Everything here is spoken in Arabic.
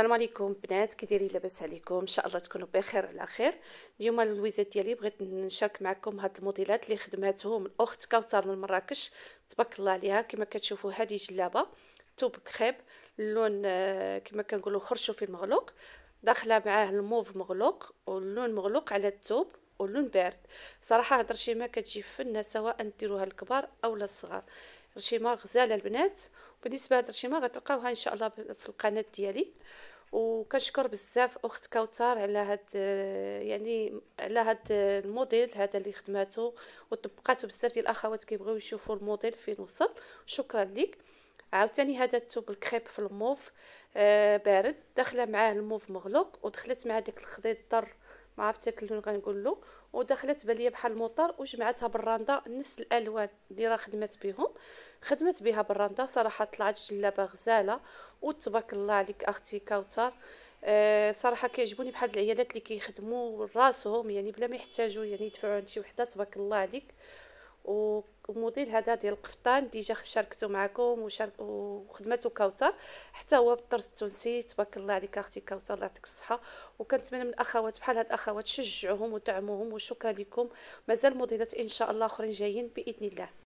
السلام عليكم بنات كي دايرين لاباس عليكم ان شاء الله تكونوا بخير على خير اليوم اللويزات ديالي بغيت نشارك معكم هاد الموديلات اللي خدماتهم الاخت كوثر من مراكش تبارك الله عليها كما كتشوفوا هذه جلابه توب كريب اللون آه، كما كنقولوا خرشوفي المغلوق داخله معاه الموف مغلوق واللون مغلوق على التوب واللون بارد صراحه هاد الرشيمه كتجي فنه سواء ديروها الكبار او للصغار رشيمه غزاله البنات وبالنسبه لهاد الرشيمه غتلقاوها ان شاء الله في القناه ديالي وكنشكر بزاف اخت كوثر على هاد يعني على هاد الموديل هذا اللي خدماتو وطبقاتو بزاف ديال الاخوات كيبغيو يشوفوا الموديل فين وصل شكرا ليك عاوتاني هذا الثوب الكريب في الموف آه بارد داخله معاه الموف مغلوق ودخلت مع داك الخضيط الضر عرفت عرفت اللون غنقول له ودخلت بالي بحال المطر وجمعتها بالراندا نفس الالوان اللي راه خدمت بهم خدمت بها بالراندا صراحه طلعت جلابه غزاله وتبارك الله عليك اختي كوثر أه صراحه كيعجبوني بحال العيالات اللي كيخدموا راسهم يعني بلا ما يحتاجوا يعني يدفعوا عند شي وحده تبارك الله عليك وموديل هذا ديال القفطان ديجا شاركته معكم وشارك وخدمته كوثر حتى هو بالطرز التونسي تبارك الله عليك اختي كوثر الله يعطيك الصحه وكنتمنى من الاخوات بحال هاد الاخوات شجعوهم ودعموهم وشكرا لكم مازال موديلات ان شاء الله اخرين جايين باذن الله